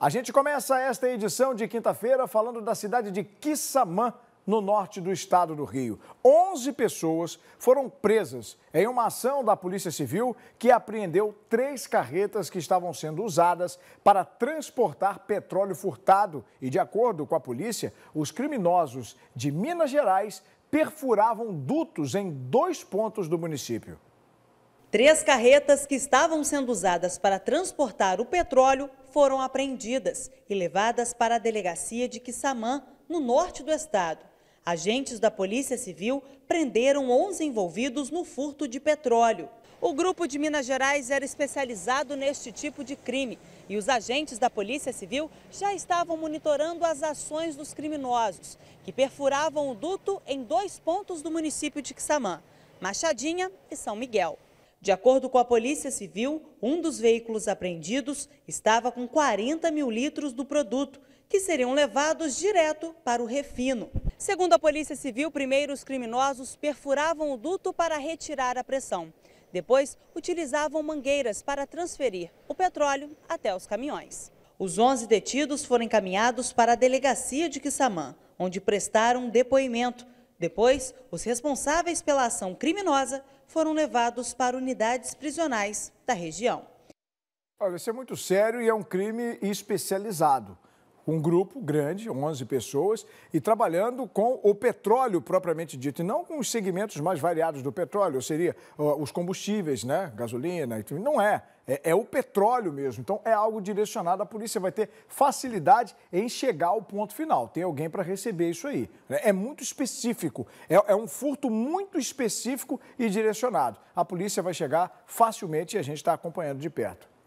A gente começa esta edição de quinta-feira falando da cidade de Quissamã, no norte do estado do Rio. 11 pessoas foram presas em uma ação da Polícia Civil que apreendeu três carretas que estavam sendo usadas para transportar petróleo furtado. E, de acordo com a polícia, os criminosos de Minas Gerais perfuravam dutos em dois pontos do município. Três carretas que estavam sendo usadas para transportar o petróleo foram apreendidas e levadas para a delegacia de Quissamã, no norte do estado. Agentes da Polícia Civil prenderam 11 envolvidos no furto de petróleo. O grupo de Minas Gerais era especializado neste tipo de crime e os agentes da Polícia Civil já estavam monitorando as ações dos criminosos, que perfuravam o duto em dois pontos do município de Quissamã, Machadinha e São Miguel. De acordo com a Polícia Civil, um dos veículos apreendidos estava com 40 mil litros do produto, que seriam levados direto para o refino. Segundo a Polícia Civil, primeiro os criminosos perfuravam o duto para retirar a pressão. Depois, utilizavam mangueiras para transferir o petróleo até os caminhões. Os 11 detidos foram encaminhados para a delegacia de Quissamã, onde prestaram depoimento depois, os responsáveis pela ação criminosa foram levados para unidades prisionais da região. Olha, isso é muito sério e é um crime especializado um grupo grande, 11 pessoas, e trabalhando com o petróleo propriamente dito, e não com os segmentos mais variados do petróleo, seria os combustíveis, né? Gasolina, não é. É, é, o petróleo mesmo. Então é algo direcionado. A polícia vai ter facilidade em chegar ao ponto final. Tem alguém para receber isso aí. Né? É muito específico. É, é, um furto muito específico e direcionado. A polícia vai chegar facilmente e a gente está acompanhando de perto.